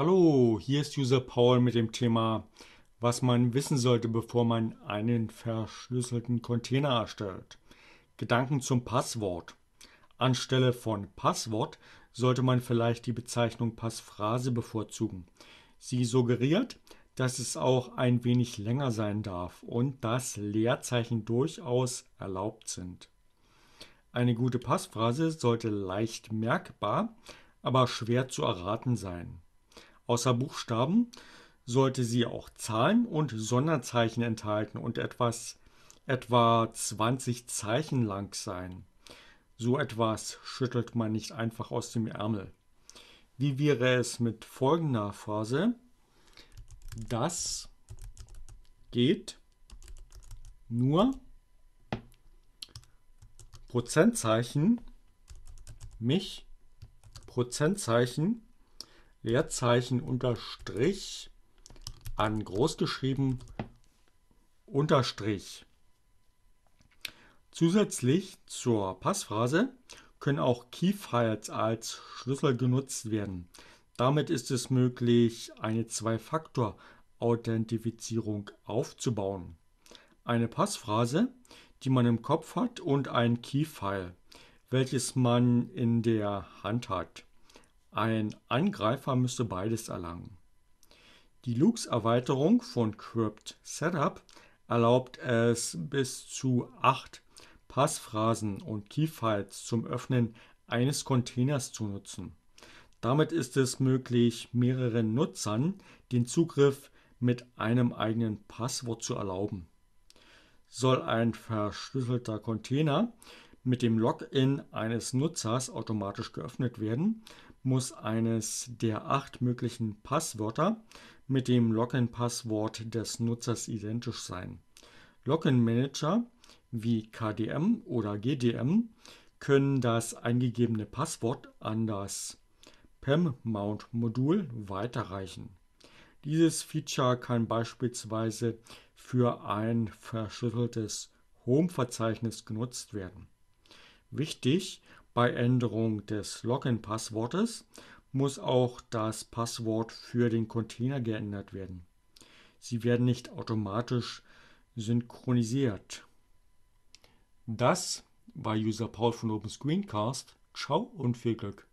Hallo, hier ist User Paul mit dem Thema, was man wissen sollte, bevor man einen verschlüsselten Container erstellt. Gedanken zum Passwort. Anstelle von Passwort sollte man vielleicht die Bezeichnung Passphrase bevorzugen. Sie suggeriert, dass es auch ein wenig länger sein darf und dass Leerzeichen durchaus erlaubt sind. Eine gute Passphrase sollte leicht merkbar, aber schwer zu erraten sein. Außer Buchstaben sollte sie auch Zahlen und Sonderzeichen enthalten und etwas etwa 20 Zeichen lang sein. So etwas schüttelt man nicht einfach aus dem Ärmel. Wie wäre es mit folgender Phrase? Das geht nur Prozentzeichen mich Prozentzeichen Leerzeichen unterstrich an groß großgeschrieben unterstrich. Zusätzlich zur Passphrase können auch Keyfiles als Schlüssel genutzt werden. Damit ist es möglich, eine Zwei-Faktor-Authentifizierung aufzubauen. Eine Passphrase, die man im Kopf hat und ein Keyfile, welches man in der Hand hat. Ein Angreifer müsste beides erlangen. Die Lux-Erweiterung von Crypt Setup erlaubt es bis zu acht Passphrasen und Keyfiles zum Öffnen eines Containers zu nutzen. Damit ist es möglich, mehreren Nutzern den Zugriff mit einem eigenen Passwort zu erlauben. Soll ein verschlüsselter Container mit dem Login eines Nutzers automatisch geöffnet werden, muss eines der acht möglichen Passwörter mit dem Login-Passwort des Nutzers identisch sein. Login-Manager wie KDM oder GDM können das eingegebene Passwort an das PEM-Mount-Modul weiterreichen. Dieses Feature kann beispielsweise für ein verschlüsseltes Home-Verzeichnis genutzt werden. Wichtig bei Änderung des Login-Passwortes muss auch das Passwort für den Container geändert werden. Sie werden nicht automatisch synchronisiert. Das war User Paul von OpenScreencast. Ciao und viel Glück.